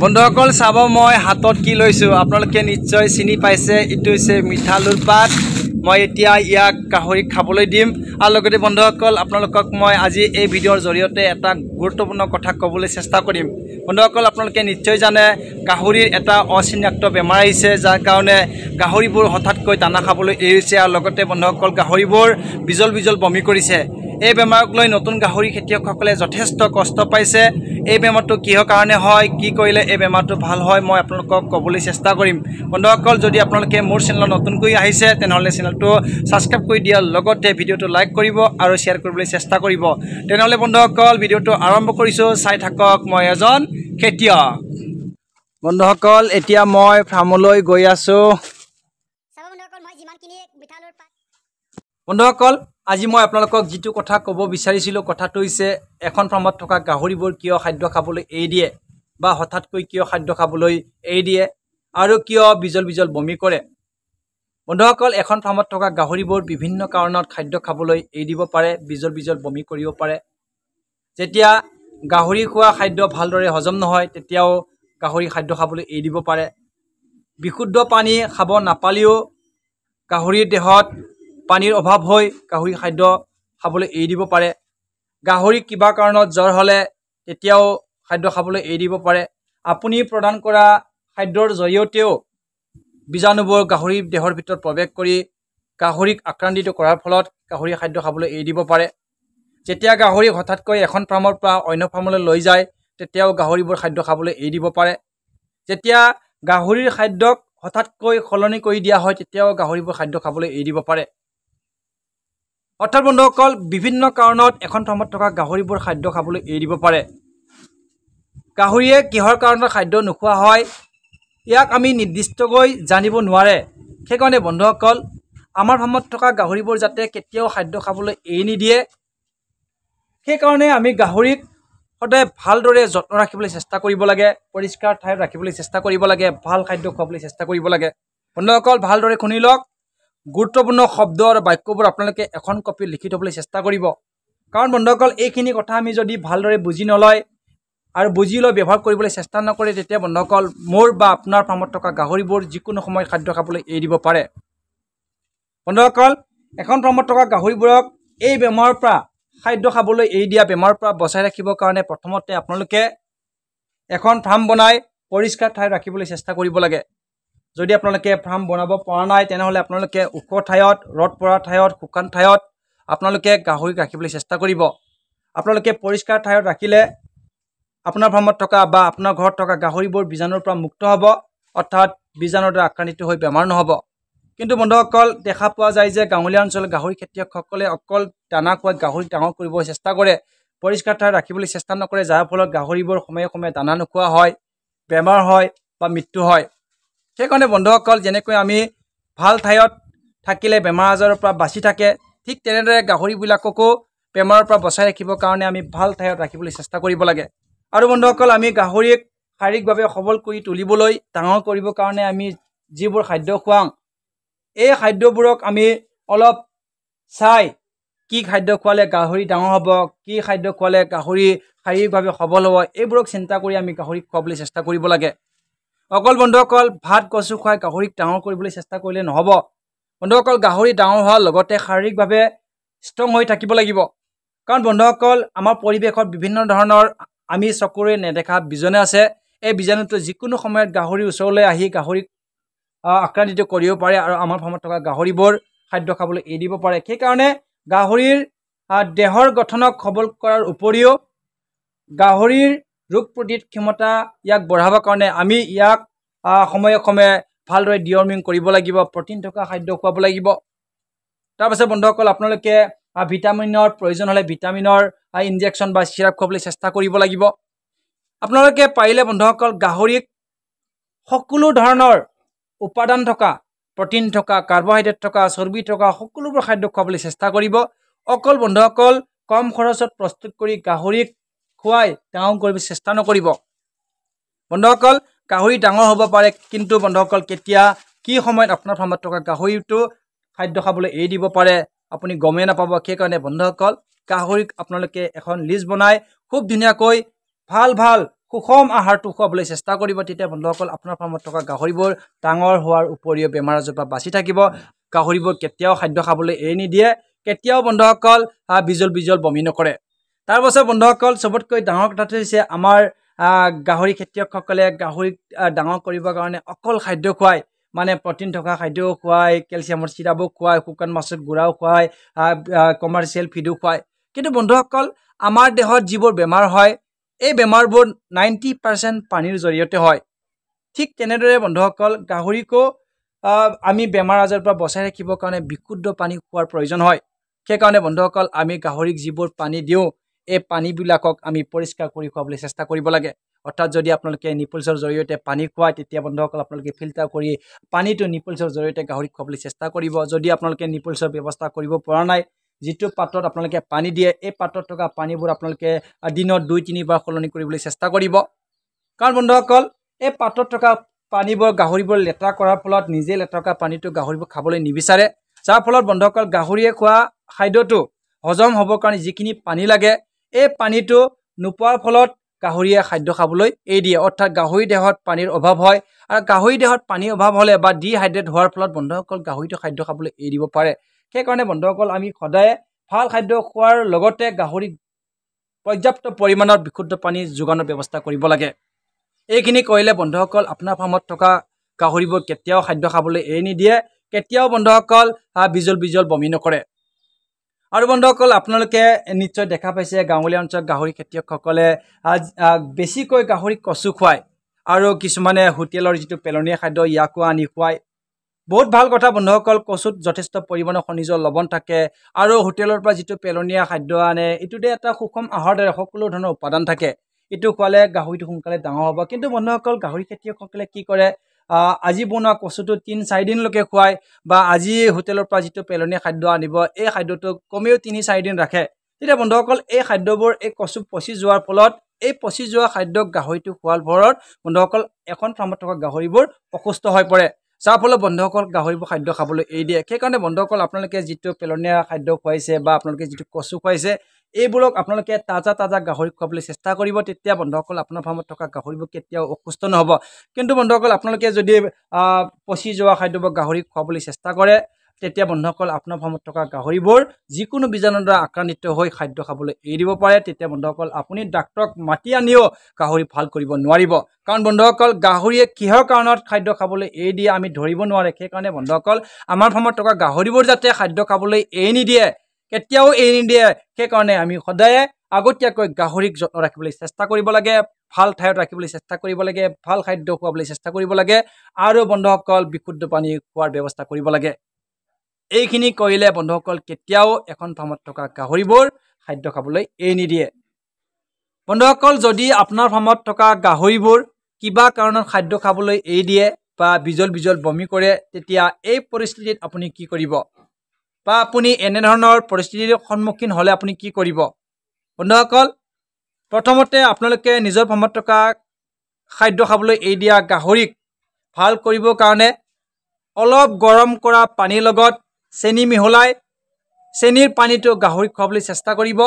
বন্ধুসকল চাব মই হাতত কি লৈছোঁ আপোনালোকে নিশ্চয় চিনি পাইছে এইটো হৈছে মিঠালুৰ পাত মই এতিয়া ইয়াক গাহৰিক খাবলৈ দিম আৰু লগতে বন্ধুসকল আপোনালোকক মই আজি এই ভিডিঅ'ৰ জৰিয়তে এটা গুৰুত্বপূৰ্ণ কথা ক'বলৈ চেষ্টা কৰিম বন্ধুসকল আপোনালোকে নিশ্চয় জানে গাহৰিৰ এটা অচিনাক্ত বেমাৰ আহিছে যাৰ কাৰণে গাহৰিবোৰ হঠাৎকৈ দানা খাবলৈ এৰিছে আৰু লগতে বন্ধুসকল গাহৰিবোৰ বিজল বিজল বমি কৰিছে এই বেমাৰক লৈ নতুন গাহৰি খেতিয়কসকলে যথেষ্ট কষ্ট পাইছে এই বেমাৰটো কিহৰ কাৰণে হয় কি কৰিলে এই বেমাৰটো ভাল হয় মই আপোনালোকক ক'বলৈ চেষ্টা কৰিম বন্ধুসকল যদি আপোনালোকে মোৰ চেনেলত নতুনকৈ আহিছে তেনেহ'লে চেনেলটো ছাবস্ক্ৰাইব কৰি দিয়াৰ লগতে ভিডিঅ'টো লাইক কৰিব আৰু শ্বেয়াৰ কৰিবলৈ চেষ্টা কৰিব তেনেহ'লে বন্ধুসকল ভিডিঅ'টো আৰম্ভ কৰিছোঁ চাই থাকক মই এজন খেতিয়ক বন্ধুসকল এতিয়া মই ফাৰ্মলৈ গৈ আছোঁ বন্ধুসকল আজি মই আপোনালোকক যিটো কথা ক'ব বিচাৰিছিলোঁ কথাটো হৈছে এখন ফাৰ্মত থকা গাহৰিবোৰ কিয় খাদ্য খাবলৈ এৰি দিয়ে বা হঠাৎকৈ কিয় খাদ্য খাবলৈ এৰি দিয়ে আৰু কিয় বিজল বিজল বমি কৰে বন্ধুসকল এখন ফাৰ্মত থকা গাহৰিবোৰ বিভিন্ন কাৰণত খাদ্য খাবলৈ এৰি দিব পাৰে বিজল বিজল বমি কৰিব পাৰে যেতিয়া গাহৰি খোৱা খাদ্য ভালদৰে হজম নহয় তেতিয়াও গাহৰি খাদ্য খাবলৈ এৰি দিব পাৰে বিশুদ্ধ পানী খাব নাপালেও গাহৰিৰ দেহত পানীৰ অভাৱ হৈ গাহৰি খাদ্য খাবলৈ এৰি দিব পাৰে গাহৰি কিবা কাৰণত জ্বৰ হ'লে তেতিয়াও খাদ্য খাবলৈ এৰি দিব পাৰে আপুনি প্ৰদান কৰা খাদ্যৰ জৰিয়তেও বীজাণুবোৰ গাহৰি দেহৰ ভিতৰত প্ৰৱেশ কৰি গাহৰিক আক্ৰান্তিত কৰাৰ ফলত গাহৰি খাদ্য খাবলৈ এৰি দিব পাৰে যেতিয়া গাহৰিক হঠাৎকৈ এখন ফাৰ্মৰ পৰা অন্য ফাৰ্মলৈ লৈ যায় তেতিয়াও গাহৰিবোৰ খাদ্য খাবলৈ এৰি দিব পাৰে যেতিয়া গাহৰিৰ খাদ্যক হঠাৎকৈ সলনি কৰি দিয়া হয় তেতিয়াও গাহৰিবোৰ খাদ্য খাবলৈ এৰি দিব পাৰে অৰ্থাৎ বন্ধুসকল বিভিন্ন কাৰণত এখন ফাৰ্মত থকা গাহৰিবোৰ খাদ্য খাবলৈ এৰি দিব পাৰে গাহৰিয়ে কিহৰ কাৰণত খাদ্য নোখোৱা হয় ইয়াক আমি নিৰ্দিষ্টকৈ জানিব নোৱাৰে সেইকাৰণে বন্ধুসকল আমাৰ ফাৰ্মত থকা গাহৰিবোৰ যাতে কেতিয়াও খাদ্য খাবলৈ এৰি নিদিয়ে সেইকাৰণে আমি গাহৰিক সদায় ভালদৰে যত্ন ৰাখিবলৈ চেষ্টা কৰিব লাগে পৰিষ্কাৰ ঠাইত ৰাখিবলৈ চেষ্টা কৰিব লাগে ভাল খাদ্য খোৱাবলৈ চেষ্টা কৰিব লাগে বন্ধুসকল ভালদৰে শুনি লওক গুৰুত্বপূৰ্ণ শব্দ আৰু বাক্যবোৰ আপোনালোকে এখন কপি লিখি থ'বলৈ চেষ্টা কৰিব কাৰণ বন্ধুসকল এইখিনি কথা আমি যদি ভালদৰে বুজি নলয় আৰু বুজি লৈ ব্যৱহাৰ কৰিবলৈ চেষ্টা নকৰে তেতিয়া বন্ধুসকল মোৰ বা আপোনাৰ ফাৰ্মত থকা গাহৰিবোৰ যিকোনো সময় খাদ্য খাবলৈ এৰি দিব পাৰে বন্ধুসকল এখন ফাৰ্মত থকা গাহৰিবোৰক এই বেমাৰৰ পৰা খাদ্য খাবলৈ এৰি দিয়া বেমাৰৰ পৰা বচাই ৰাখিবৰ কাৰণে প্ৰথমতে আপোনালোকে এখন ফাৰ্ম বনাই পৰিষ্কাৰ ঠাই ৰাখিবলৈ চেষ্টা কৰিব লাগে যদি আপোনালোকে ফাৰ্ম বনাব পৰা নাই তেনেহ'লে আপোনালোকে ওখ ঠাইত ৰ'দ পৰা ঠাইত শুকান ঠাইত আপোনালোকে গাহৰিক ৰাখিবলৈ চেষ্টা কৰিব আপোনালোকে পৰিষ্কাৰ ঠাইত ৰাখিলে আপোনাৰ ফাৰ্মত থকা বা আপোনাৰ ঘৰত থকা গাহৰিবোৰ বীজাণুৰ পৰা মুক্ত হ'ব অৰ্থাৎ বীজাণুৰ দ্বাৰা আক্ৰান্তিত হৈ বেমাৰ নহ'ব কিন্তু বন্ধুসকল দেখা পোৱা যায় যে গাঁৱলীয়া অঞ্চলৰ গাহৰি খেতিয়কসকলে অকল দানা খোৱা গাহৰি ডাঙৰ কৰিবলৈ চেষ্টা কৰে পৰিষ্কাৰ ঠাইত ৰাখিবলৈ চেষ্টা নকৰে যাৰ ফলত গাহৰিবোৰ সময়ে সময়ে দানা নোখোৱা হয় বেমাৰ হয় বা মৃত্যু হয় সেইকাৰণে বন্ধুসকল যেনেকৈ আমি ভাল ঠাইত থাকিলে বেমাৰ আজাৰৰ পৰা বাচি থাকে ঠিক তেনেদৰে গাহৰিবিলাককো বেমাৰৰ পৰা বচাই ৰাখিবৰ কাৰণে আমি ভাল ঠাইত ৰাখিবলৈ চেষ্টা কৰিব লাগে আৰু বন্ধুসকল আমি গাহৰিক শাৰীৰিকভাৱে সবল কৰি তুলিবলৈ ডাঙৰ কৰিবৰ কাৰণে আমি যিবোৰ খাদ্য খুৱাওঁ এই খাদ্যবোৰক আমি অলপ চাই কি খাদ্য খোৱালে গাহৰি ডাঙৰ হ'ব কি খাদ্য খোৱালে গাহৰি শাৰীৰিকভাৱে সবল হ'ব এইবোৰক চিন্তা কৰি আমি গাহৰিক খোৱাবলৈ চেষ্টা কৰিব লাগে অকল বন্ধুসকল ভাত কচু খুৱাই গাহৰিক ডাঙৰ কৰিবলৈ চেষ্টা কৰিলে নহ'ব বন্ধুসকল গাহৰি ডাঙৰ হোৱাৰ লগতে শাৰীৰিকভাৱে ষ্ট্ৰং হৈ থাকিব লাগিব কাৰণ বন্ধুসকল আমাৰ পৰিৱেশত বিভিন্ন ধৰণৰ আমি চকুৰে নেদেখা বীজাণু আছে এই বীজাণুটো যিকোনো সময়ত গাহৰিৰ ওচৰলৈ আহি গাহৰিক আক্ৰান্তিত কৰিব পাৰে আৰু আমাৰ ফাৰ্মত থকা গাহৰিবোৰ খাদ্য খাবলৈ এৰি দিব পাৰে সেইকাৰণে গাহৰিৰ দেহৰ গঠনক সবল কৰাৰ উপৰিও গাহৰিৰ ৰোগ প্ৰতিৰোধ ক্ষমতা ইয়াক বঢ়াবৰ কাৰণে আমি ইয়াক সময়ে সময়ে ভালদৰে ডিঅৰ্মিং কৰিব লাগিব প্ৰটিন থকা খাদ্য খুৱাব লাগিব তাৰপাছত বন্ধুসকল আপোনালোকে ভিটামিনৰ প্ৰয়োজন হ'লে ভিটামিনৰ ইনজেকশ্যন বা চিৰাপ খুৱাবলৈ চেষ্টা কৰিব লাগিব আপোনালোকে পাৰিলে বন্ধুসকল গাহৰিক সকলো ধৰণৰ উপাদান থকা প্ৰটিন থকা কাৰ্বহাইড্ৰেট থকা চৰ্বি থকা সকলোবোৰ খাদ্য খুৱাবলৈ চেষ্টা কৰিব অকল বন্ধুসকল কম খৰচত প্ৰস্তুত কৰি গাহৰিক খুৱাই ডাঙৰ কৰিব চেষ্টা নকৰিব বন্ধুসকল গাহৰি ডাঙৰ হ'ব পাৰে কিন্তু বন্ধুসকল কেতিয়া কি সময়ত আপোনাৰ ফাৰ্মত থকা গাহৰিটো খাদ্য খাবলৈ এৰি দিব পাৰে আপুনি গমেই নাপাব সেইকাৰণে বন্ধুসকল গাহৰিক আপোনালোকে এখন লিষ্ট বনাই খুব ধুনীয়াকৈ ভাল ভাল সুষম আহাৰটো খোৱাবলৈ চেষ্টা কৰিব তেতিয়া বন্ধুসকল আপোনাৰ ফাৰ্মত থকা গাহৰিবোৰ ডাঙৰ হোৱাৰ উপৰিও বেমাৰ আজাৰ পৰা বাচি থাকিব গাহৰিবোৰ কেতিয়াও খাদ্য খাবলৈ এৰি নিদিয়ে কেতিয়াও বন্ধুসকল বিজল বিজল বমি নকৰে তাৰপাছত বন্ধুসকল চবতকৈ ডাঙৰ কথাটো হৈছে আমাৰ গাহৰি খেতিয়কসকলে গাহৰিক ডাঙৰ কৰিবৰ কাৰণে অকল খাদ্য খুৱায় মানে প্ৰটিন থকা খাদ্যও খুৱায় কেলছিয়ামৰ চিৰাপো খুৱায় শুকান মাছত গুড়াও খুৱায় কমাৰ্চিয়েল ফিডো খুৱায় কিন্তু বন্ধুসকল আমাৰ দেহত যিবোৰ বেমাৰ হয় এই বেমাৰবোৰ নাইণ্টি পাৰ্চেণ্ট পানীৰ জৰিয়তে হয় ঠিক তেনেদৰে বন্ধুসকল গাহৰিকো আমি বেমাৰ আজাৰৰ পৰা বচাই ৰাখিবৰ কাৰণে বিশুদ্ধ পানী খোৱাৰ প্ৰয়োজন হয় সেইকাৰণে বন্ধুসকল আমি গাহৰিক যিবোৰ পানী দিওঁ এই পানীবিলাকক আমি পৰিষ্কাৰ কৰি খুৱাবলৈ চেষ্টা কৰিব লাগে অৰ্থাৎ যদি আপোনালোকে নিপুলছৰ জৰিয়তে পানী খুৱায় তেতিয়া বন্ধুসকল আপোনালোকে ফিল্টাৰ কৰি পানীটো নিপলছৰ জৰিয়তে গাহৰিক খোৱাবলৈ চেষ্টা কৰিব যদি আপোনালোকে নিপলছৰ ব্যৱস্থা কৰিব পৰা নাই যিটো পাত্ৰত আপোনালোকে পানী দিয়ে এই পাত্ৰত থকা পানীবোৰ আপোনালোকে দিনত দুই তিনিবাৰ সলনি কৰিবলৈ চেষ্টা কৰিব কাৰণ বন্ধুসকল এই পাত্ৰত থকা পানীবোৰ গাহৰিবোৰ লেতেৰা কৰাৰ ফলত নিজে লেতেৰা কৰা পানীটো গাহৰিবোৰ খাবলৈ নিবিচাৰে যাৰ ফলত বন্ধুসকল গাহৰিয়ে খোৱা খাদ্যটো হজম হ'বৰ কাৰণে যিখিনি পানী লাগে এই পানীটো নোপোৱাৰ ফলত গাহৰিয়ে খাদ্য খাবলৈ এৰি দিয়ে অৰ্থাৎ গাহৰি দেহত পানীৰ অভাৱ হয় আৰু গাহৰি দেহত পানীৰ অভাৱ হ'লে বা ডিহাইড্ৰেট হোৱাৰ ফলত বন্ধুসকল গাহৰিটো খাদ্য খাবলৈ এৰি দিব পাৰে সেইকাৰণে বন্ধুসকল আমি সদায় ভাল খাদ্য খোৱাৰ লগতে গাহৰিক পৰ্যাপ্ত পৰিমাণৰ বিশুদ্ধ পানী যোগানৰ ব্যৱস্থা কৰিব লাগে এইখিনি কৰিলে বন্ধুসকল আপোনাৰ ফাৰ্মত থকা গাহৰিবোৰ কেতিয়াও খাদ্য খাবলৈ এৰি নিদিয়ে কেতিয়াও বন্ধুসকল বিজল বিজল বমি নকৰে আৰু বন্ধুসকল আপোনালোকে নিশ্চয় দেখা পাইছে গাঁৱলীয়া অঞ্চলত গাহৰি খেতিয়কসকলে বেছিকৈ গাহৰি কচু খুৱায় আৰু কিছুমানে হোটেলৰ যিটো পেলনীয়া খাদ্য ইয়াকো আনি খুৱায় বহুত ভাল কথা বন্ধুসকল কচুত যথেষ্ট পৰিমাণৰ খনিজ লৱণ থাকে আৰু হোটেলৰ পৰা যিটো পেলনীয়া খাদ্য আনে এইটোতে এটা সুষম আহাৰ দৰে সকলো ধৰণৰ উপাদান থাকে এইটো খোৱালে গাহৰিটো সোনকালে ডাঙৰ হ'ব কিন্তু বন্ধুসকল গাহৰি খেতিয়কসকলে কি কৰে আজি বনোৱা কচুটো তিনি চাৰিদিনলৈকে খুৱায় বা আজি হোটেলৰ পৰা যিটো পেলনীয়া খাদ্য আনিব এই খাদ্যটো কমেও তিনি চাৰিদিন ৰাখে তেতিয়া বন্ধুসকল এই খাদ্যবোৰ এই কচু পচি যোৱাৰ ফলত এই পচি যোৱা খাদ্য গাহৰিটো খোৱাৰ ফলত বন্ধুসকল এখন ফাৰ্মত থকা গাহৰিবোৰ অসুস্থ হৈ পৰে যাৰ ফলত বন্ধুসকল গাহৰিবোৰ খাদ্য খাবলৈ এৰি দিয়ে সেইকাৰণে বন্ধুসকল আপোনালোকে যিটো পেলনীয়া খাদ্য খুৱাইছে বা আপোনালোকে যিটো কচু খুৱাইছে এইবোৰক আপোনালোকে তাজা তাজা গাহৰি খুৱাবলৈ চেষ্টা কৰিব তেতিয়া বন্ধুসকল আপোনাৰ ফাৰ্মত থকা গাহৰিবোৰ কেতিয়াও অসুস্থ নহ'ব কিন্তু বন্ধুসকল আপোনালোকে যদি পচি যোৱা খাদ্যবোৰ গাহৰি খুৱাবলৈ চেষ্টা কৰে তেতিয়া বন্ধুসকল আপোনাৰ ফাৰ্মত থকা গাহৰিবোৰ যিকোনো বীজাণুৰ দ্বাৰা আক্ৰান্ত হৈ খাদ্য খাবলৈ এৰি দিব পাৰে তেতিয়া বন্ধুসকল আপুনি ডাক্তৰক মাতি আনিও গাহৰি ভাল কৰিব নোৱাৰিব কাৰণ বন্ধুসকল গাহৰিয়ে কিহৰ কাৰণত খাদ্য খাবলৈ এৰি দিয়ে আমি ধৰিব নোৱাৰে সেইকাৰণে বন্ধুসকল আমাৰ ফাৰ্মত থকা গাহৰিবোৰ যাতে খাদ্য খাবলৈ এৰি নিদিয়ে কেতিয়াও এৰি নিদিয়ে সেইকাৰণে আমি সদায় আগতীয়াকৈ গাহৰিক যত্ন ৰাখিবলৈ চেষ্টা কৰিব লাগে ভাল ঠাইত ৰাখিবলৈ চেষ্টা কৰিব লাগে ভাল খাদ্য খোৱাবলৈ চেষ্টা কৰিব লাগে আৰু বন্ধুসকল বিশুদ্ধ পানী খোৱাৰ ব্যৱস্থা কৰিব লাগে এইখিনি কৰিলে বন্ধুসকল কেতিয়াও এখন ফাৰ্মত থকা গাহৰিবোৰ খাদ্য খাবলৈ এৰি নিদিয়ে বন্ধুসকল যদি আপোনাৰ ফাৰ্মত থকা গাহৰিবোৰ কিবা কাৰণত খাদ্য খাবলৈ এৰি দিয়ে বা বিজল বিজল বমি কৰে তেতিয়া এই পৰিস্থিতিত আপুনি কি কৰিব বা আপুনি এনেধৰণৰ পৰিস্থিতিৰ সন্মুখীন হ'লে আপুনি কি কৰিব বন্ধুসকল প্ৰথমতে আপোনালোকে নিজৰ ফাৰ্মত থকা খাদ্য খাবলৈ এৰি দিয়া গাহৰিক ভাল কৰিবৰ কাৰণে অলপ গৰম কৰা পানীৰ লগত চেনি মিহলাই চেনিৰ পানীটো গাহৰিক খুৱাবলৈ চেষ্টা কৰিব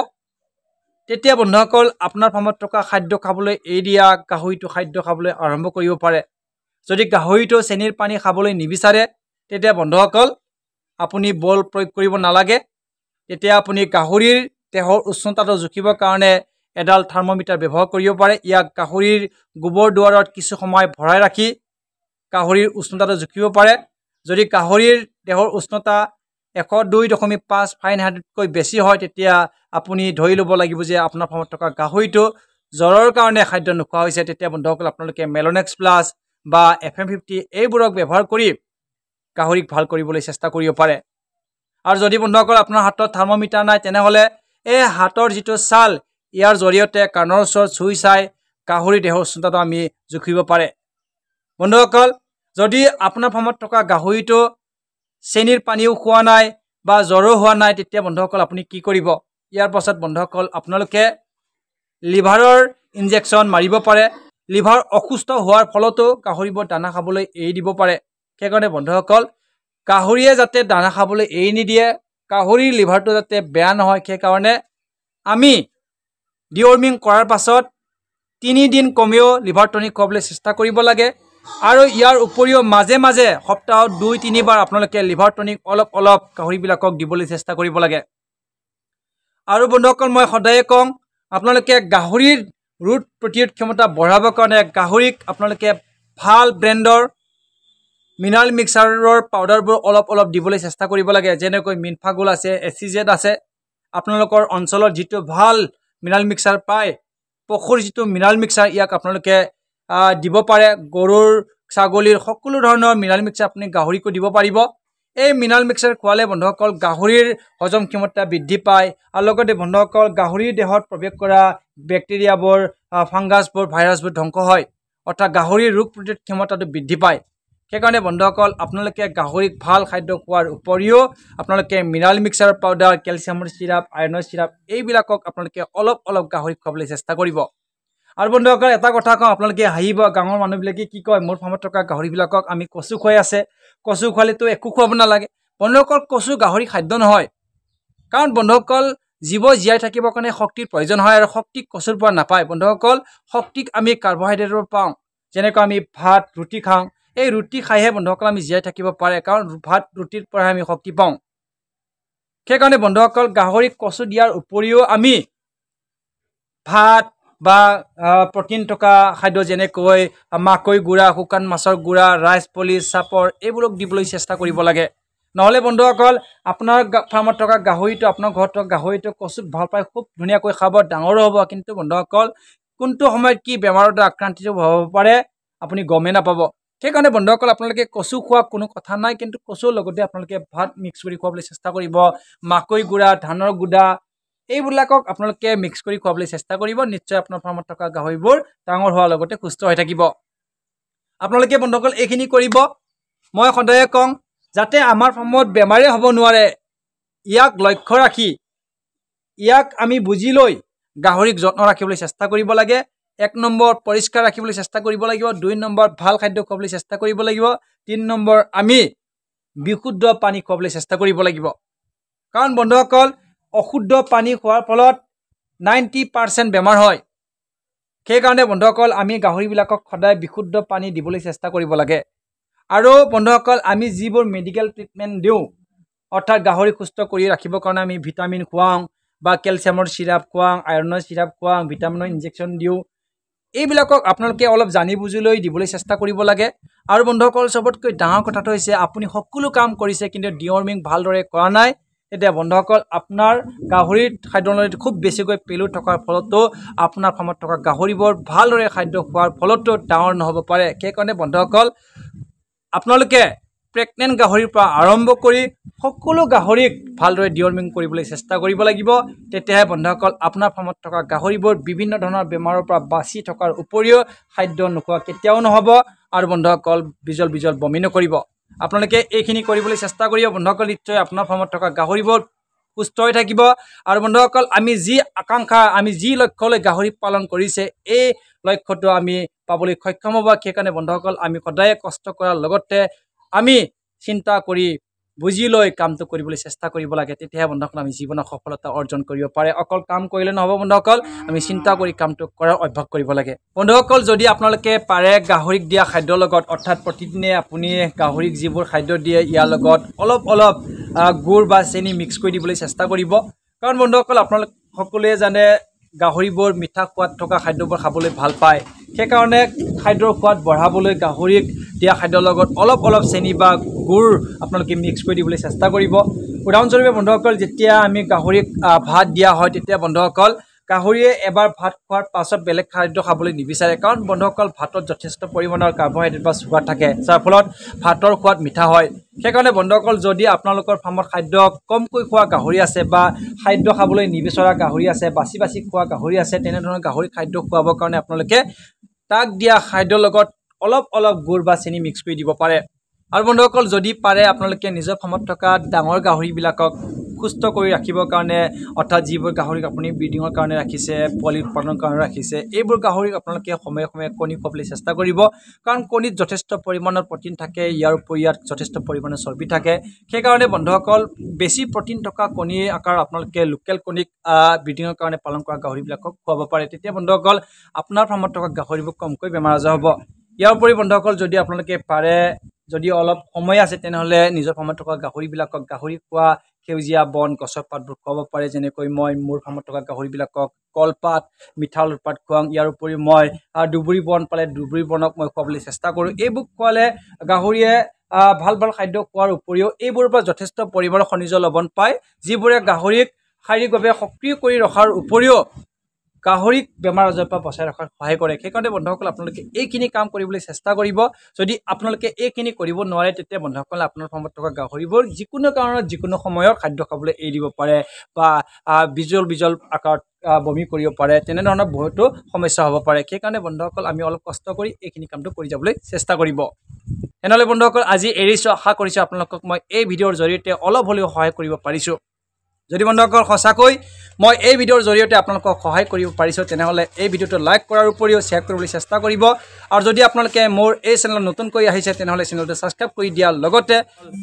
তেতিয়া বন্ধুসকল আপোনাৰ ফাৰ্মত থকা খাদ্য খাবলৈ এৰি দিয়া গাহৰিটো খাদ্য খাবলৈ আৰম্ভ কৰিব পাৰে যদি গাহৰিটো চেনিৰ পানী খাবলৈ নিবিচাৰে তেতিয়া বন্ধুসকল আপুনি বল প্ৰয়োগ কৰিব নালাগে তেতিয়া আপুনি গাহৰিৰ দেহৰ উষ্ণতাটো জুখিবৰ কাৰণে এডাল থাৰ্মমিটাৰ ব্যৱহাৰ কৰিব পাৰে ইয়াক গাহৰিৰ গোবৰ দুৱাৰত কিছু সময় ভৰাই ৰাখি গাহৰিৰ উষ্ণতাটো জুখিব পাৰে যদি গাহৰিৰ দেহৰ উষ্ণতা এশ দুই দশমিক পাঁচ ফাইন হাণ্ড্ৰেডতকৈ বেছি হয় তেতিয়া আপুনি ধৰি ল'ব লাগিব যে আপোনাৰ ফাৰ্মত থকা গাহৰিটো জ্বৰৰ কাৰণে খাদ্য নোখোৱা হৈছে তেতিয়া বন্ধুসকল আপোনালোকে মেলনেক্স প্লাছ বা এফ এম ফিফটি এইবোৰক ব্যৱহাৰ কৰি গাহৰিক ভাল কৰিবলৈ চেষ্টা কৰিব পাৰে আৰু যদি বন্ধুসকল আপোনাৰ হাতত থাৰ্মমিটাৰ নাই তেনেহ'লে এই হাতৰ যিটো ছাল ইয়াৰ জৰিয়তে কাণৰ ওচৰত চুই চাই গাহৰি দেহৰ উষ্ণতাটো আমি জুখিব পাৰে বন্ধুসকল যদি আপোনাৰ ফাৰ্মত থকা গাহৰিটো চেনীৰ পানীও খোৱা নাই বা জ্বৰো হোৱা নাই তেতিয়া বন্ধুসকল আপুনি কি কৰিব ইয়াৰ পাছত বন্ধুসকল আপোনালোকে লিভাৰৰ ইনজেকশ্যন মাৰিব পাৰে লিভাৰ অসুস্থ হোৱাৰ ফলতো গাহৰিবোৰ দানা খাবলৈ এৰি দিব পাৰে সেইকাৰণে বন্ধুসকল কাহৰীয়ে যাতে দানা খাবলৈ এৰি নিদিয়ে কাহৰীৰ লিভাৰটো যাতে বেয়া নহয় সেইকাৰণে আমি ডিৱৰ্মিং কৰাৰ পাছত তিনিদিন কমেও লিভাৰ টনিক খুৱাবলৈ চেষ্টা কৰিব লাগে আৰু ইয়াৰ উপৰিও মাজে মাজে সপ্তাহত দুই তিনিবাৰ আপোনালোকে লিভাৰ টনিক অলপ অলপ কাহৰীবিলাকক দিবলৈ চেষ্টা কৰিব লাগে আৰু বন্ধুসকল মই সদায়ে কওঁ আপোনালোকে গাহৰিৰ ৰোগ প্ৰতিৰোধ ক্ষমতা বঢ়াবৰ কাৰণে গাহৰিক আপোনালোকে ভাল ব্ৰেণ্ডৰ মিনাৰেল মিক্সাৰৰ পাউডাৰবোৰ অলপ অলপ দিবলৈ চেষ্টা কৰিব লাগে যেনেকৈ মিনফাগুল আছে এ চি জেড আছে আপোনালোকৰ অঞ্চলত যিটো ভাল মিনাৰেল মিক্সাৰ পায় পশুৰ যিটো মিনাৰেল মিক্সাৰ ইয়াক আপোনালোকে দিব পাৰে গৰুৰ ছাগলীৰ সকলো ধৰণৰ মিনাৰেল মিক্সাৰ আপুনি গাহৰিকো দিব পাৰিব এই মিনাৰেল মিক্সাৰ খোৱালে বন্ধুসকল গাহৰিৰ হজম ক্ষমতা বৃদ্ধি পায় আৰু লগতে বন্ধুসকল গাহৰিৰ দেহত প্ৰৱেশ কৰা বেক্টেৰিয়াবোৰ ফাংগাছবোৰ ভাইৰাছবোৰ ধ্বংস হয় অৰ্থাৎ গাহৰিৰ ৰোগ প্ৰতিৰোধ ক্ষমতাটো বৃদ্ধি পায় সেইকাৰণে বন্ধুসকল আপোনালোকে গাহৰিক ভাল খাদ্য খোৱাৰ উপৰিও আপোনালোকে মিনাৰেল মিক্সাৰ পাউডাৰ কেলছিয়ামৰ চিৰাপ আইৰণৰ চিৰাপ এইবিলাকক আপোনালোকে অলপ অলপ গাহৰিক খোৱাবলৈ চেষ্টা কৰিব আৰু বন্ধুসকল এটা কথা কওঁ আপোনালোকে হাঁহিব গাঁৱৰ মানুহবিলাকে কি কয় মোৰ ফাৰ্মত থকা গাহৰিবিলাকক আমি কচু খুৱাই আছে কচু খোৱালেতো একো খুৱাব নালাগে বন্ধুসকল কচু গাহৰি খাদ্য নহয় কাৰণ বন্ধুসকল জীৱ জীয়াই থাকিবৰ কাৰণে শক্তিৰ প্ৰয়োজন হয় আৰু শক্তিক কচুৰ পৰা নাপায় বন্ধুসকল শক্তিক আমি কাৰ্বহাইড্ৰেটৰ পাওঁ যেনেকৈ আমি ভাত ৰুটি খাওঁ এই ৰুটি খাইহে বন্ধুসকল আমি জীয়াই থাকিব পাৰে কাৰণ ভাত ৰুটিৰ পৰাহে আমি শক্তি পাওঁ সেইকাৰণে বন্ধুসকল গাহৰি কচু দিয়াৰ উপৰিও আমি ভাত বা প্ৰটিন থকা খাদ্য যেনেকৈ মাকৈ গুড়া শুকান মাছৰ গুড়া ৰাইচ পলি চাপৰ এইবোৰক দিবলৈ চেষ্টা কৰিব লাগে নহ'লে বন্ধুসকল আপোনাৰ ফাৰ্মত থকা গাহৰিটো আপোনাৰ ঘৰত থকা গাহৰিটো কচুত ভাল পায় খুব ধুনীয়াকৈ খাব ডাঙৰো হ'ব কিন্তু বন্ধুসকল কোনটো সময়ত কি বেমাৰত আক্ৰান্তিত হ'ব পাৰে আপুনি গমেই নাপাব সেইকাৰণে বন্ধুসকল আপোনালোকে কচু খোৱা কোনো কথা নাই কিন্তু কচুৰ লগতে আপোনালোকে ভাত মিক্স কৰি খোৱাবলৈ চেষ্টা কৰিব মাকৈ গুড়া ধানৰ গুড়া এইবিলাকক আপোনালোকে মিক্স কৰি খোৱাবলৈ চেষ্টা কৰিব নিশ্চয় আপোনাৰ ফাৰ্মত থকা গাহৰিবোৰ ডাঙৰ হোৱাৰ লগতে সুস্থ হৈ থাকিব আপোনালোকে বন্ধুসকল এইখিনি কৰিব মই সদায় কওঁ যাতে আমাৰ ফাৰ্মত বেমাৰে হ'ব নোৱাৰে ইয়াক লক্ষ্য ৰাখি ইয়াক আমি বুজি লৈ গাহৰিক যত্ন ৰাখিবলৈ চেষ্টা কৰিব লাগে এক নম্বৰ পৰিষ্কাৰ ৰাখিবলৈ চেষ্টা কৰিব লাগিব দুই নম্বৰ ভাল খাদ্য খুৱাবলৈ চেষ্টা কৰিব লাগিব তিনি নম্বৰ আমি বিশুদ্ধ পানী খুৱাবলৈ চেষ্টা কৰিব লাগিব কাৰণ বন্ধুসকল অশুদ্ধ পানী খোৱাৰ ফলত নাইণ্টি পাৰ্চেণ্ট বেমাৰ হয় সেইকাৰণে বন্ধুসকল আমি গাহৰিবিলাকক সদায় বিশুদ্ধ পানী দিবলৈ চেষ্টা কৰিব লাগে আৰু বন্ধুসকল আমি যিবোৰ মেডিকেল ট্ৰিটমেণ্ট দিওঁ অৰ্থাৎ গাহৰি সুস্থ কৰি ৰাখিবৰ কাৰণে আমি ভিটামিন খুৱাওঁ বা কেলছিয়ামৰ চিৰাপ খুৱাওঁ আইৰণৰ চিৰাপ খুৱাওঁ ভিটামিনৰ ইনজেকশ্যন দিওঁ এইবিলাকক আপোনালোকে অলপ জানি বুজি লৈ দিবলৈ চেষ্টা কৰিব লাগে আৰু বন্ধুসকল চবতকৈ ডাঙৰ কথাটো হৈছে আপুনি সকলো কাম কৰিছে কিন্তু ডিৱৰ্মিং ভালদৰে কৰা নাই এতিয়া বন্ধুসকল আপোনাৰ গাহৰি খাদ্য নলীত খুব বেছিকৈ পেলু থকাৰ ফলতো আপোনাৰ ফাৰ্মত থকা গাহৰিবোৰ ভালদৰে খাদ্য খোৱাৰ ফলতো ডাঙৰ নহ'ব পাৰে সেইকাৰণে বন্ধুসকল আপোনালোকে প্ৰেগনেণ্ট গাহৰিৰ পৰা আৰম্ভ কৰি সকলো গাহৰিক ভালদৰে ডিঅৰ্মিং কৰিবলৈ চেষ্টা কৰিব লাগিব তেতিয়াহে বন্ধুসকল আপোনাৰ ফাৰ্মত থকা গাহৰিবোৰ বিভিন্ন ধৰণৰ বেমাৰৰ পৰা বাচি থকাৰ উপৰিও খাদ্য নোখোৱা কেতিয়াও নহ'ব আৰু বন্ধুসকল বিজল বিজল বমি নকৰিব আপোনালোকে এইখিনি কৰিবলৈ চেষ্টা কৰিব বন্ধুসকল নিশ্চয় আপোনাৰ ফাৰ্মত থকা গাহৰিবোৰ সুস্থ হৈ থাকিব আৰু বন্ধুসকল আমি যি আকাংক্ষা আমি যি লক্ষ্য লৈ গাহৰি পালন কৰিছে এই লক্ষ্যটো আমি পাবলৈ সক্ষম হ'ব সেইকাৰণে বন্ধুসকল আমি সদায় কষ্ট কৰাৰ লগতে আমি চিন্তা কৰি বুজি লৈ কামটো কৰিবলৈ চেষ্টা কৰিব লাগে তেতিয়াহে বন্ধুসকল আমি জীৱনত সফলতা অৰ্জন কৰিব পাৰে অকল কাম কৰিলে নহ'ব বন্ধুসকল আমি চিন্তা কৰি কামটো কৰাৰ অভ্যাস কৰিব লাগে বন্ধুসকল যদি আপোনালোকে পাৰে গাহৰিক দিয়া খাদ্যৰ লগত অৰ্থাৎ প্ৰতিদিনে আপুনি গাহৰিক যিবোৰ খাদ্য দিয়ে ইয়াৰ লগত অলপ অলপ গুড় বা চেনি মিক্স কৰি দিবলৈ চেষ্টা কৰিব কাৰণ বন্ধুসকল আপোনালোক সকলোৱে জানে গাহৰিবোৰ মিঠা সোৱাদ থকা খাদ্যবোৰ খাবলৈ ভাল পায় সেইকাৰণে খাদ্যৰ সোৱাদ বঢ়াবলৈ গাহৰিক দিয়া খাদ্যৰ লগত অলপ অলপ চেনি বা গুড় আপোনালোকে মিক্স কৰি দিবলৈ চেষ্টা কৰিব উদাহৰণস্বৰূপে বন্ধুসকল যেতিয়া আমি গাহৰিক ভাত দিয়া হয় তেতিয়া বন্ধুসকল গাহৰিয়ে এবাৰ ভাত খোৱাৰ পাছত বেলেগ খাদ্য খাবলৈ নিবিচাৰে কাৰণ বন্ধুসকল ভাতত যথেষ্ট পৰিমাণৰ কাৰ্বহাইড্ৰেট বা চুগাৰ থাকে যাৰ ফলত ভাতৰ সোৱাদ মিঠা হয় সেইকাৰণে বন্ধুসকল যদি আপোনালোকৰ ফাৰ্মত খাদ্য কমকৈ খোৱা গাহৰি আছে বা খাদ্য খাবলৈ নিবিচৰা গাহৰি আছে বাচি বাচি খোৱা গাহৰি আছে তেনেধৰণৰ গাহৰি খাদ্য খোৱাবৰ কাৰণে আপোনালোকে তাক দিয়া খাদ্যৰ লগত অলপ অলপ গুড় বা চেনি মিক্স কৰি দিব পাৰে আৰু বন্ধুসকল যদি পাৰে আপোনালোকে নিজৰ ফাৰ্মত থকা ডাঙৰ গাহৰিবিলাকক সুস্থ কৰি ৰাখিবৰ কাৰণে অৰ্থাৎ যিবোৰ গাহৰিক আপুনি ব্ৰিডিঙৰ কাৰণে ৰাখিছে পোৱালি উৎপাদনৰ কাৰণে ৰাখিছে এইবোৰ গাহৰিক আপোনালোকে সময়ে সময়ে কণী খুৱাবলৈ চেষ্টা কৰিব কাৰণ কণীত যথেষ্ট পৰিমাণৰ প্ৰটিন থাকে ইয়াৰ উপৰি ইয়াত যথেষ্ট পৰিমাণে চৰ্বি থাকে সেইকাৰণে বন্ধুসকল বেছি প্ৰটিন থকা কণীৰ আকাৰ আপোনালোকে লোকেল কণীক ব্ৰিডিঙৰ কাৰণে পালন কৰা গাহৰিবিলাকক খুৱাব পাৰে তেতিয়া বন্ধুসকল আপোনাৰ ফাৰ্মত থকা গাহৰিবোৰ কমকৈ বেমাৰ আজাৰ হ'ব ইয়াৰ উপৰি বন্ধুসকল যদি আপোনালোকে পাৰে যদি অলপ সময় আছে তেনেহ'লে নিজৰ ফাৰ্মত থকা গাহৰিবিলাকক গাহৰি খোৱা সেউজীয়া বন গছৰ পাতবোৰ খুৱাব পাৰে যেনেকৈ মই মোৰ ফাৰ্মত থকা গাহৰিবিলাকক কলপাত মিঠা পাত খুৱাওঁ ইয়াৰ উপৰিও মই ডুবুৰী বন পালে ডুবুৰী বনক মই খুৱাবলৈ চেষ্টা কৰোঁ এইবোৰ খোৱালে গাহৰিয়ে ভাল ভাল খাদ্য খোৱাৰ উপৰিও এইবোৰৰ পৰা যথেষ্ট পৰিমাণৰ খনিজ লবণ পায় যিবোৰে গাহৰিক শাৰীৰিকভাৱে সক্ৰিয় কৰি ৰখাৰ উপৰিও গাহৰিক বেমাৰ আজাৰৰ পৰা বচাই ৰখাত সহায় কৰে সেইকাৰণে বন্ধুসকল আপোনালোকে এইখিনি কাম কৰিবলৈ চেষ্টা কৰিব যদি আপোনালোকে এইখিনি কৰিব নোৱাৰে তেতিয়া বন্ধুসকলে আপোনাৰ ফৰ্মত থকা গাহৰিবোৰ যিকোনো কাৰণত যিকোনো সময়ত খাদ্য খাবলৈ এৰি দিব পাৰে বা বিজল বিজল আকাৰত বমি কৰিব পাৰে তেনেধৰণৰ বহুতো সমস্যা হ'ব পাৰে সেইকাৰণে বন্ধুসকল আমি অলপ কষ্ট কৰি এইখিনি কামটো কৰি যাবলৈ চেষ্টা কৰিব তেনেহ'লে বন্ধুসকল আজি এৰিছোঁ আশা কৰিছোঁ আপোনালোকক মই এই ভিডিঅ'ৰ জৰিয়তে অলপ হ'লেও সহায় কৰিব পাৰিছোঁ যদি বন্ধুসকল সঁচাকৈ মই এই ভিডিঅ'ৰ জৰিয়তে আপোনালোকক সহায় কৰিব পাৰিছোঁ তেনেহ'লে এই ভিডিঅ'টো লাইক কৰাৰ উপৰিও শ্বেয়াৰ কৰিবলৈ চেষ্টা কৰিব আৰু যদি আপোনালোকে মোৰ এই চেনেলত নতুনকৈ আহিছে তেনেহ'লে চেনেলটো ছাবস্ক্ৰাইব কৰি দিয়াৰ লগতে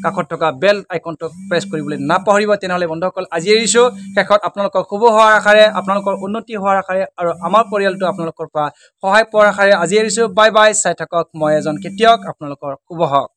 কাষত থকা বেল আইকনটো প্ৰেছ কৰিবলৈ নাপাহৰিব তেনেহ'লে বন্ধুসকল আজি এৰিছোঁ শেষত আপোনালোকৰ শুভ হোৱাৰ আশাৰে আপোনালোকৰ উন্নতি হোৱাৰ আশাৰে আৰু আমাৰ পৰিয়ালটো আপোনালোকৰ পৰা সহায় পোৱাৰ আশাৰে আজি এৰিছোঁ বাই বাই চাই থাকক মই এজন খেতিয়ক আপোনালোকৰ শুভ হওক